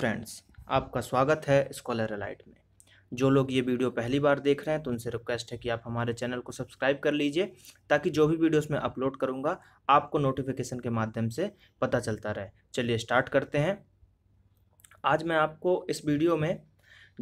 friends आपका स्वागत है स्कॉलर अलाइट में जो लोग ये वीडियो पहली बार देख रहे हैं तो उनसे रिक्वेस्ट है कि आप हमारे चैनल को सब्सक्राइब कर लीजिए ताकि जो भी वीडियोस मैं अपलोड करूँगा आपको नोटिफिकेशन के माध्यम से पता चलता रहे चलिए स्टार्ट करते हैं आज मैं आपको इस वीडियो में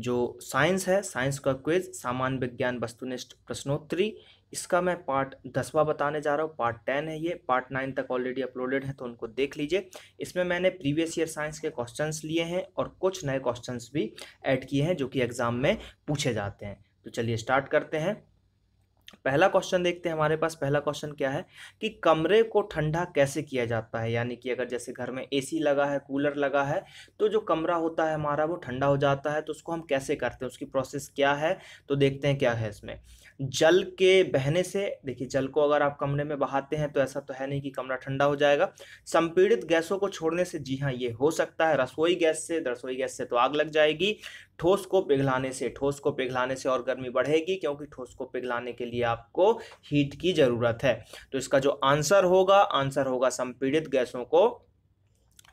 जो साइंस है साइंस का क्विज सामान्य विज्ञान वस्तुनिष्ठ प्रश्नोत्तरी इसका मैं पार्ट दसवा बताने जा रहा हूँ पार्ट टेन है ये पार्ट नाइन तक ऑलरेडी अपलोडेड है तो उनको देख लीजिए इसमें मैंने प्रीवियस ईयर साइंस के क्वेश्चंस लिए हैं और कुछ नए क्वेश्चंस भी ऐड किए हैं जो कि एग्ज़ाम में पूछे जाते हैं तो चलिए स्टार्ट करते हैं पहला क्वेश्चन देखते हैं हमारे पास पहला क्वेश्चन क्या है कि कमरे को ठंडा कैसे किया जाता है यानी कि अगर जैसे घर में एसी लगा है कूलर लगा है तो जो कमरा होता है हमारा वो ठंडा हो जाता है तो उसको हम कैसे करते हैं उसकी प्रोसेस क्या है तो देखते हैं क्या है इसमें जल के बहने से देखिए जल को अगर आप कमरे में बहाते हैं तो ऐसा तो है नहीं कि कमरा ठंडा हो जाएगा संपीड़ित गैसों को छोड़ने से जी हाँ ये हो सकता है रसोई गैस से रसोई गैस से तो आग लग जाएगी ठोस को पिघलाने से ठोस को पिघलाने से और गर्मी बढ़ेगी क्योंकि ठोस को पिघलाने के लिए आपको हीट की ज़रूरत है तो इसका जो आंसर होगा आंसर होगा संपीड़ित गैसों को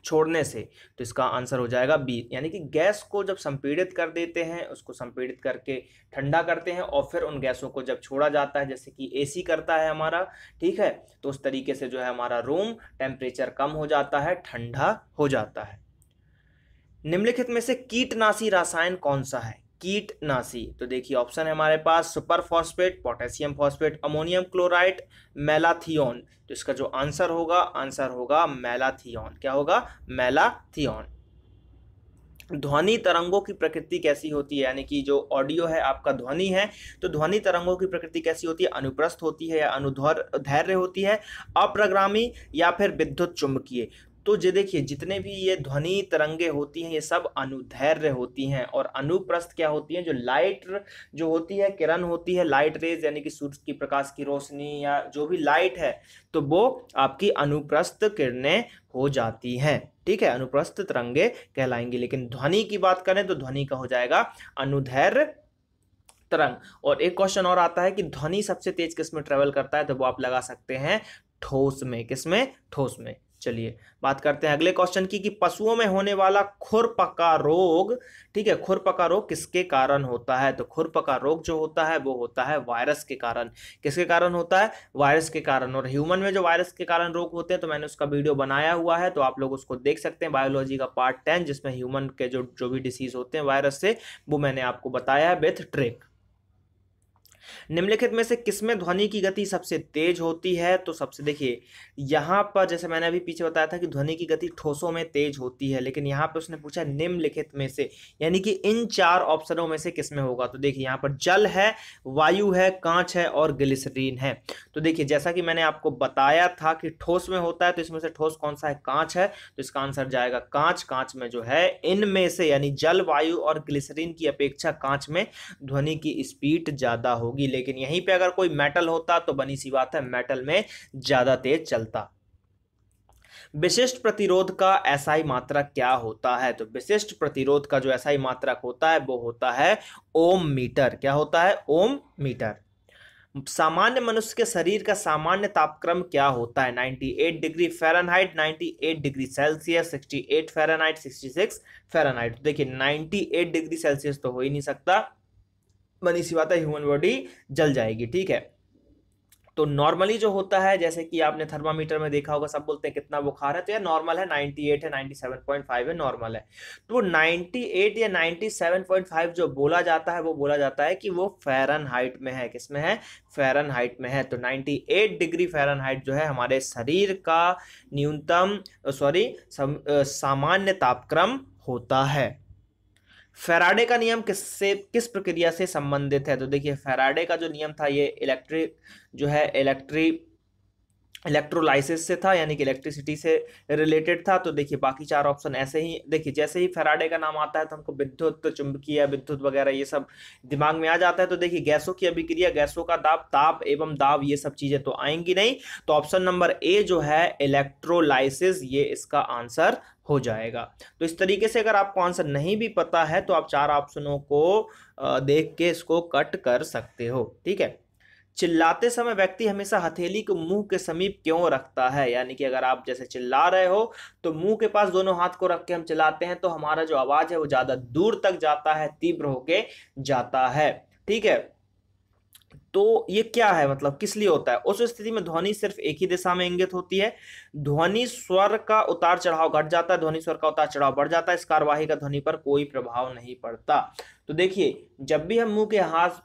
छोड़ने से तो इसका आंसर हो जाएगा बी यानी कि गैस को जब संपीड़ित कर देते हैं उसको संपीड़ित करके ठंडा करते हैं और फिर उन गैसों को जब छोड़ा जाता है जैसे कि एसी करता है हमारा ठीक है तो उस तरीके से जो है हमारा रूम टेम्परेचर कम हो जाता है ठंडा हो जाता है निम्नलिखित में से कीटनाशी रासायन कौन सा है कीटनाशी तो देखिए ऑप्शन है हमारे पास super phosphate potassium phosphate ammonium chloride malathion तो इसका जो आंसर होगा आंसर होगा मेलाथियोन क्या होगा मेलाथियोन ध्वनि तरंगों की प्रकृति कैसी होती है यानी कि जो ऑडियो है आपका ध्वनि है तो ध्वनि तरंगों की प्रकृति कैसी होती है अनुप्रस्थ होती है या अनुधर धैर्य होती है अप्रग्रामी या फिर विद्युत चुंबकीय तो ये देखिए जितने भी ये ध्वनि तरंगे होती हैं ये सब अनुधैर्य होती हैं और अनुप्रस्थ क्या होती हैं जो लाइट जो होती है किरण होती है लाइट रेज यानी कि सूर्य की प्रकाश की रोशनी या जो भी लाइट है तो वो आपकी अनुप्रस्थ किरणें हो जाती हैं ठीक है अनुप्रस्थ तरंगे कहलाएंगी लेकिन ध्वनि की बात करें तो ध्वनि का हो जाएगा अनुधैर्य तरंग और एक क्वेश्चन और आता है कि ध्वनि सबसे तेज किस में ट्रेवल करता है तो वो आप लगा सकते हैं ठोस में किस में ठोस में चलिए बात करते हैं अगले क्वेश्चन की कि पशुओं में होने वाला खुरपका रोग ठीक है खुरपका रोग किसके कारण होता है तो खुरपका रोग जो होता है वो होता है वायरस के कारण किसके कारण होता है वायरस के कारण और ह्यूमन में जो वायरस के कारण रोग होते हैं तो मैंने उसका वीडियो बनाया हुआ है तो आप लोग उसको देख सकते हैं बायोलॉजी का पार्ट टेन जिसमें ह्यूमन के जो जो भी डिसीज होते हैं वायरस से वो मैंने आपको बताया है विथ ट्रिक निम्नलिखित में से किसमें ध्वनि की गति सबसे तेज होती है तो सबसे देखिए यहाँ पर जैसे मैंने अभी पीछे बताया था कि ध्वनि की गति ठोसों में तेज होती है लेकिन यहाँ पर उसने पूछा निम्नलिखित में से यानी कि इन चार ऑप्शनों में से किसमें होगा तो देखिए यहाँ पर जल है वायु है कांच है और ग्लिसरीन है तो देखिए जैसा कि मैंने आपको बताया था कि ठोस में होता है तो इसमें से ठोस कौन सा है कांच है तो इसका आंसर जाएगा कांच कांच में जो है इनमें से यानी जल वायु और ग्लिसरीन की अपेक्षा कांच में ध्वनि की स्पीड ज़्यादा होगी होगी लेकिन यहीं पे अगर कोई मेटल होता तो बनी सी बात है मेटल में ज़्यादा तेज चलता विशिष्ट प्रतिरोध का एसआई मात्रक क्या होता है तो विशिष्ट प्रतिरोध का जो एसआई मात्रक होता है वो होता है ओम मीटर क्या होता है ओम मीटर सामान्य मनुष्य के शरीर का सामान्य तापक्रम क्या होता है 98 degree Fahrenheit 98 degree Celsius 68 Fahrenheit 66 Fahrenheit देखिए 98 डिग्री सेल्सियस तो हो ही नहीं सकता मनी सिवाता ह्यूमन बॉडी जल जाएगी ठीक है तो नॉर्मली जो होता है जैसे कि आपने थर्मामीटर में देखा होगा सब बोलते हैं कितना बुखार है तो यार नॉर्मल है 98 है 97.5 है नॉर्मल है तो वो 98 या 97.5 जो बोला जाता है वो बोला जाता है कि वो फ़ेरन हाइट में है किस में है फ़ेरन हाइट में है तो 98 डिग्री फ़ेरन हाइट जो है हमारे शरीर का न्यूनतम सॉरी सामान्य तापक्रम होता है फेराडे का नियम किससे किस प्रक्रिया से संबंधित है तो देखिए फेराडे का जो नियम था ये इलेक्ट्रिक जो है इलेक्ट्रिक इलेक्ट्रोलाइसिस से था यानी कि इलेक्ट्रिसिटी से रिलेटेड था तो देखिए बाकी चार ऑप्शन ऐसे ही देखिए जैसे ही फेराडे का नाम आता है तो हमको विद्युत चुंबकीय विद्युत वगैरह ये सब दिमाग में आ जाता है तो देखिए गैसों की अभिक्रिया गैसों का दाब ताप एवं दाब ये सब चीज़ें तो आएंगी नहीं तो ऑप्शन नंबर ए जो है इलेक्ट्रोलाइसिस ये इसका आंसर हो जाएगा तो इस तरीके से अगर आपको आंसर नहीं भी पता है तो आप चार ऑप्शनों को देख के इसको कट कर सकते हो ठीक है चिल्लाते समय व्यक्ति हमेशा हथेली को मुंह के समीप क्यों रखता है यानी कि अगर आप जैसे चिल्ला रहे हो तो मुंह के पास दोनों हाथ को रख के हम चिल्लाते हैं तो हमारा जो आवाज़ है वो ज़्यादा दूर तक जाता है तीव्र होके जाता है ठीक है तो ये क्या है मतलब किस लिए होता है उस स्थिति में ध्वनि सिर्फ एक ही दिशा में इंगित होती है ध्वनि स्वर का उतार चढ़ाव घट जाता है ध्वनि स्वर का उतार चढ़ाव बढ़ जाता है इस कार्यवाही का ध्वनि पर कोई प्रभाव नहीं पड़ता तो देखिए जब भी हम मुंह के हाथ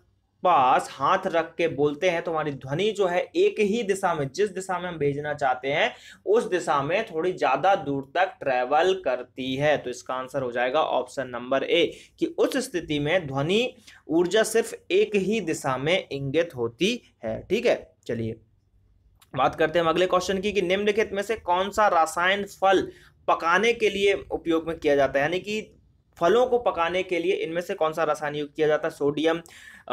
पास हाथ रख के बोलते हैं तो हमारी ध्वनि जो है एक ही दिशा में जिस दिशा में हम भेजना चाहते हैं उस दिशा में थोड़ी ज़्यादा दूर तक ट्रेवल करती है तो इसका आंसर हो जाएगा ऑप्शन नंबर ए कि उस स्थिति में ध्वनि ऊर्जा सिर्फ एक ही दिशा में इंगित होती है ठीक है चलिए बात करते हैं हम अगले क्वेश्चन की कि निम्नलिखित में से कौन सा रासायन फल पकाने के लिए उपयोग में किया जाता है यानी कि फलों को पकाने के लिए इनमें से कौन सा रासायन युक्त किया जाता है sodium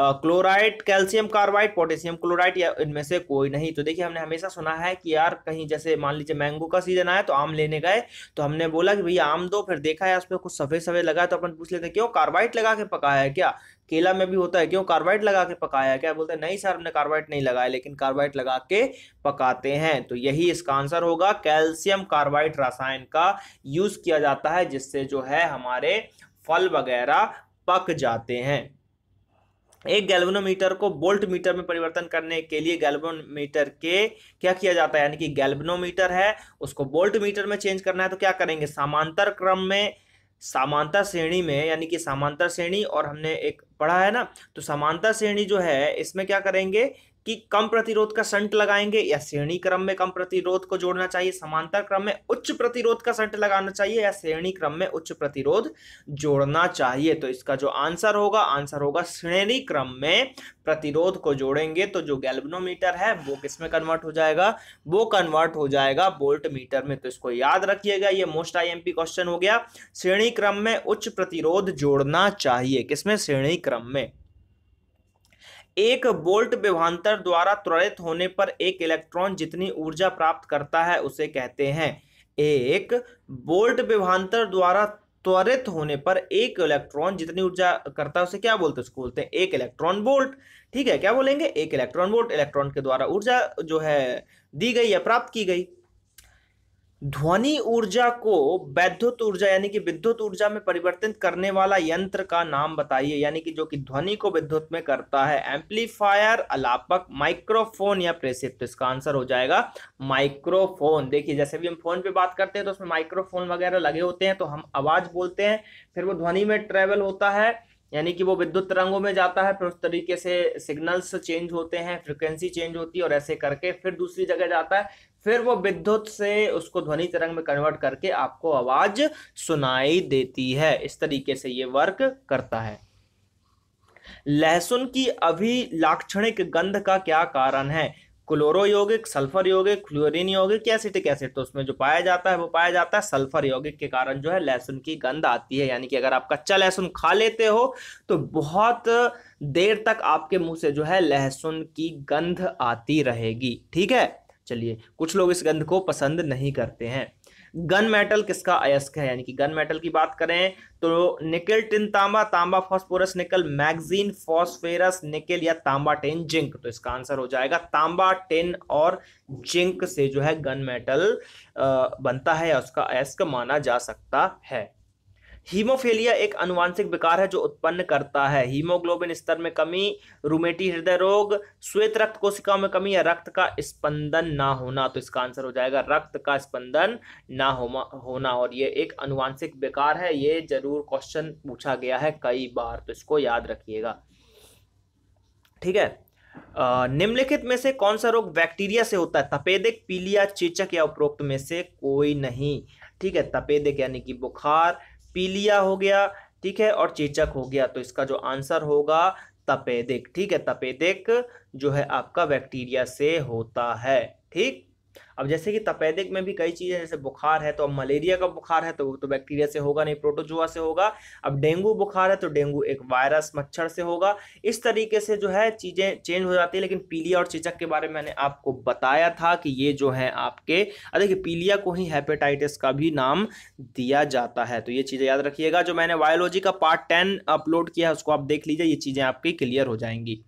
chloride calcium carbide potassium chloride या इनमें से कोई नहीं तो देखिए हमने हमेशा सुना है कि यार कहीं जैसे मान लीजिए मैंगो का सीजन आया तो आम लेने गए तो हमने बोला कि भैया आम दो फिर देखा है उस पर कुछ सफ़ेद सफ़ेद लगा तो अपन पूछ लेते हैं क्यों कार्बाइड लगा के पकाया है क्या केला में भी होता है क्यों कार्बाइड लगा के पकाया है क्या बोलते हैं नहीं सर हमने कार्बाइड नहीं लगाया लेकिन कार्बाइड लगा के पकाते हैं तो यही इसका आंसर होगा कैल्शियम कार्बाइड रसायन का यूज़ किया जाता है जिससे जो है हमारे फल वगैरह पक जाते हैं एक गैल्बनोमीटर को बोल्ट मीटर में परिवर्तन करने के लिए गैल्वनोमीटर के क्या किया जाता है यानी कि गैल्बनोमीटर है उसको बोल्ट मीटर में चेंज करना है तो क्या करेंगे समांतर क्रम में समांतर श्रेणी में यानी कि समांतर श्रेणी और हमने एक पढ़ा है ना तो समांतर श्रेणी जो है इसमें क्या करेंगे कि कम प्रतिरोध का संट लगाएंगे या श्रेणी क्रम में कम प्रतिरोध को जोड़ना चाहिए समांतर क्रम में उच्च प्रतिरोध का संट लगाना चाहिए या श्रेणी क्रम में उच्च प्रतिरोध जोड़ना चाहिए तो इसका जो आंसर होगा आंसर होगा श्रेणी क्रम में प्रतिरोध को जोड़ेंगे तो जो गैल्बनोमीटर है वो किस में कन्वर्ट हो जाएगा वो कन्वर्ट हो जाएगा बोल्ट मीटर में तो इसको याद रखिएगा ये मोस्ट पी क्वेश्चन हो गया श्रेणी क्रम में उच्च प्रतिरोध जोड़ना चाहिए किसमें श्रेणी क्रम में एक बोल्ट विभांतर द्वारा त्वरित होने पर एक इलेक्ट्रॉन जितनी ऊर्जा प्राप्त करता है उसे कहते हैं एक बोल्ट विभांतर द्वारा त्वरित होने पर एक इलेक्ट्रॉन जितनी ऊर्जा करता है उसे क्या बोलते हैं उसको बोलते हैं एक इलेक्ट्रॉन बोल्ट ठीक है क्या बोलेंगे एक इलेक्ट्रॉन बोल्ट इलेक्ट्रॉन के द्वारा ऊर्जा जो है दी गई या प्राप्त की गई ध्वनि ऊर्जा को वैद्युत ऊर्जा यानी कि विद्युत ऊर्जा में परिवर्तित करने वाला यंत्र का नाम बताइए यानी कि जो कि ध्वनि को विद्युत में करता है एम्पलीफायर अलापक माइक्रोफोन या प्रेसिप तो इसका आंसर हो जाएगा माइक्रोफोन देखिए जैसे भी हम फोन पे बात करते हैं तो उसमें माइक्रोफोन वगैरह लगे होते हैं तो हम आवाज बोलते हैं फिर वो ध्वनि में ट्रेवल होता है यानी कि वो विद्युत तरंगों में जाता है फिर उस तरीके से सिग्नल्स चेंज होते हैं फ्रिक्वेंसी चेंज होती है और ऐसे करके फिर दूसरी जगह जाता है फिर वो विद्युत से उसको ध्वनि तरंग में कन्वर्ट करके आपको आवाज सुनाई देती है इस तरीके से ये वर्क करता है लहसुन की अभी लाक्षणिक गंध का क्या कारण है क्लोरो यौगिक सल्फर यौगिक क्लोरिन यौगिक या एसिटिक एसिड तो उसमें जो पाया जाता है वो पाया जाता है सल्फर यौगिक के कारण जो है लहसुन की गंध आती है यानी कि अगर आप कच्चा लहसुन खा लेते हो तो बहुत देर तक आपके मुंह से जो है लहसुन की गंध आती रहेगी ठीक है चलिए कुछ लोग इस गंध को पसंद नहीं करते हैं गन मेटल किसका अयस्क है यानी कि गन मेटल की बात करें तो निकल टिन तांबा तांबा फॉस्फोरस निकल मैगजीन फॉस्फेरस निकल या तांबा टेन जिंक तो इसका आंसर हो जाएगा तांबा टिन और जिंक से जो है गन मेटल बनता है या उसका अयस्क माना जा सकता है हीमोफीलिया एक अनुवांशिक विकार है जो उत्पन्न करता है हीमोग्लोबिन स्तर में कमी रूमेटी हृदय रोग श्वेत रक्त कोशिकाओं में कमी या रक्त का स्पंदन ना होना तो इसका आंसर हो जाएगा रक्त का स्पंदन ना होना और ये एक अनुवांशिक विकार है ये जरूर क्वेश्चन पूछा गया है कई बार तो इसको याद रखिएगा ठीक है निम्नलिखित में से कौन सा रोग बैक्टीरिया से होता है तपेदिक पीलिया चेचक या उपरोक्त में से कोई नहीं ठीक है तपेदिक यानी कि बुखार पीलिया हो गया ठीक है और चेचक हो गया तो इसका जो आंसर होगा तपेदिक ठीक है तपेदिक जो है आपका बैक्टीरिया से होता है ठीक अब जैसे कि तपेदिक में भी कई चीज़ें जैसे बुखार है तो अब मलेरिया का बुखार है तो वो तो बैक्टीरिया से होगा नहीं प्रोटोजुआ से होगा अब डेंगू बुखार है तो डेंगू एक वायरस मच्छर से होगा इस तरीके से जो है चीज़ें चेंज हो जाती है लेकिन पीलिया और चिचक के बारे में मैंने आपको बताया था कि ये जो है आपके देखिए पीलिया को ही हेपेटाइटिस का भी नाम दिया जाता है तो ये चीज़ें याद रखिएगा जो मैंने बायोलॉजी का पार्ट टेन अपलोड किया है उसको आप देख लीजिए ये चीज़ें आपकी क्लियर हो जाएंगी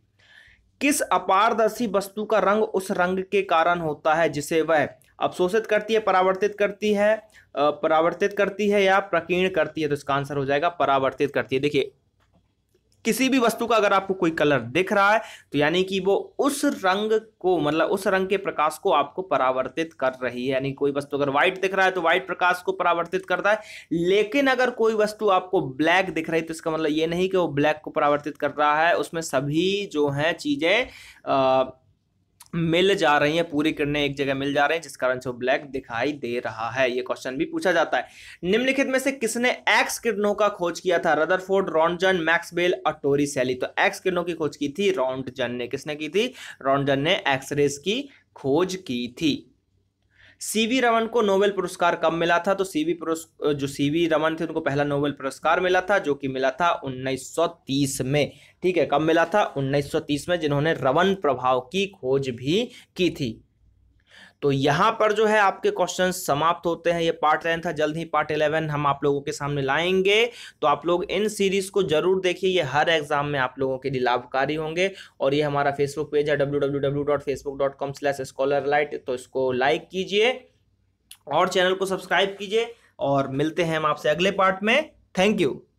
किस अपारदर्शी वस्तु का रंग उस रंग के कारण होता है जिसे वह अवशोषित करती है परावर्तित करती है परावर्तित करती है या प्रकीर्ण करती है तो इसका आंसर हो जाएगा परावर्तित करती है देखिए किसी भी वस्तु का अगर आपको कोई कलर दिख रहा है तो यानी कि वो उस रंग को मतलब उस रंग के प्रकाश को आपको परावर्तित कर रही है यानी कोई वस्तु अगर व्हाइट दिख रहा है तो व्हाइट प्रकाश को परावर्तित करता है लेकिन अगर कोई वस्तु आपको ब्लैक दिख रही है तो इसका मतलब ये नहीं कि वो ब्लैक को परावर्तित कर रहा है उसमें सभी जो हैं चीज़ें मिल जा रही हैं पूरी किरणें एक जगह मिल जा रही हैं जिस कारण से वो ब्लैक दिखाई दे रहा है ये क्वेश्चन भी पूछा जाता है निम्नलिखित में से किसने एक्स किरणों का खोज किया था रदरफोर्ड रॉन्डजन मैक्सबेल और टोरी सैली तो एक्स किरणों की खोज की थी रॉन्डजन ने किसने की थी रॉन्डजन ने एक्सरेज की खोज की थी सीवी रमन को नोबेल पुरस्कार कब मिला था तो सीवी जो सीवी रमन थे उनको पहला नोबेल पुरस्कार मिला था जो कि मिला था 1930 में ठीक है कब मिला था 1930 में जिन्होंने रवन प्रभाव की खोज भी की थी तो यहाँ पर जो है आपके क्वेश्चन समाप्त होते हैं ये पार्ट टेन था जल्द ही पार्ट इलेवन हम आप लोगों के सामने लाएंगे तो आप लोग इन सीरीज को जरूर देखिए ये हर एग्जाम में आप लोगों के लिए लाभकारी होंगे और ये हमारा फेसबुक पेज है डब्ल्यू तो इसको लाइक कीजिए और चैनल को सब्सक्राइब कीजिए और मिलते हैं हम आपसे अगले पार्ट में थैंक यू